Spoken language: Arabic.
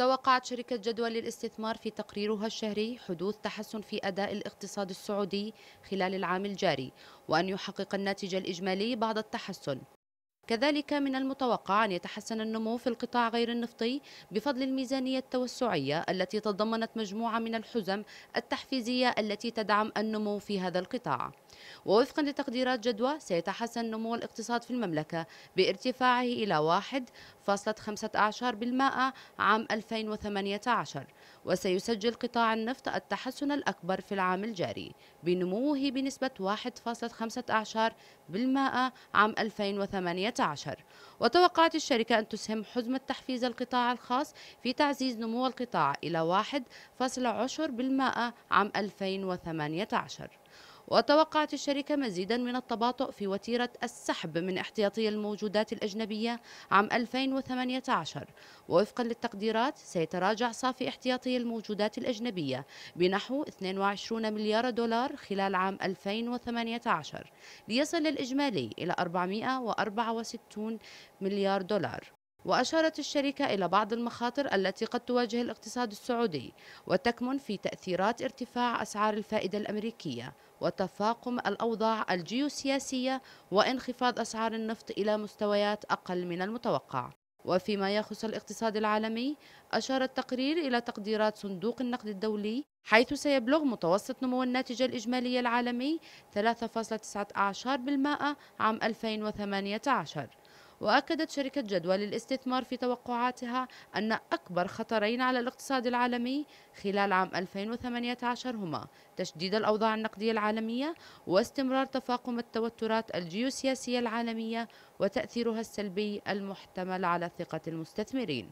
توقعت شركة جدول للاستثمار في تقريرها الشهري حدوث تحسن في أداء الاقتصاد السعودي خلال العام الجاري وأن يحقق الناتج الإجمالي بعض التحسن كذلك من المتوقع أن يتحسن النمو في القطاع غير النفطي بفضل الميزانية التوسعية التي تضمنت مجموعة من الحزم التحفيزية التي تدعم النمو في هذا القطاع ووفقا لتقديرات جدوى سيتحسن نمو الاقتصاد في المملكة بارتفاعه إلى 1.15% عام 2018 وسيسجل قطاع النفط التحسن الأكبر في العام الجاري بنموه بنسبة 1.15% عام 2018 وتوقعت الشركة أن تسهم حزمة تحفيز القطاع الخاص في تعزيز نمو القطاع إلى 1.10% عام 2018 وتوقعت الشركة مزيدا من التباطؤ في وتيرة السحب من احتياطي الموجودات الأجنبية عام 2018 ووفقا للتقديرات سيتراجع صافي احتياطي الموجودات الأجنبية بنحو 22 مليار دولار خلال عام 2018 ليصل الإجمالي إلى 464 مليار دولار وأشارت الشركة إلى بعض المخاطر التي قد تواجه الاقتصاد السعودي وتكمن في تأثيرات ارتفاع أسعار الفائدة الأمريكية وتفاقم الأوضاع الجيوسياسية وانخفاض أسعار النفط إلى مستويات أقل من المتوقع وفيما يخص الاقتصاد العالمي أشار التقرير إلى تقديرات صندوق النقد الدولي حيث سيبلغ متوسط نمو الناتج الإجمالي العالمي 3.19% عام 2018 وأكدت شركة جدول للاستثمار في توقعاتها أن أكبر خطرين على الاقتصاد العالمي خلال عام 2018 هما تشديد الأوضاع النقدية العالمية واستمرار تفاقم التوترات الجيوسياسية العالمية وتأثيرها السلبي المحتمل على ثقة المستثمرين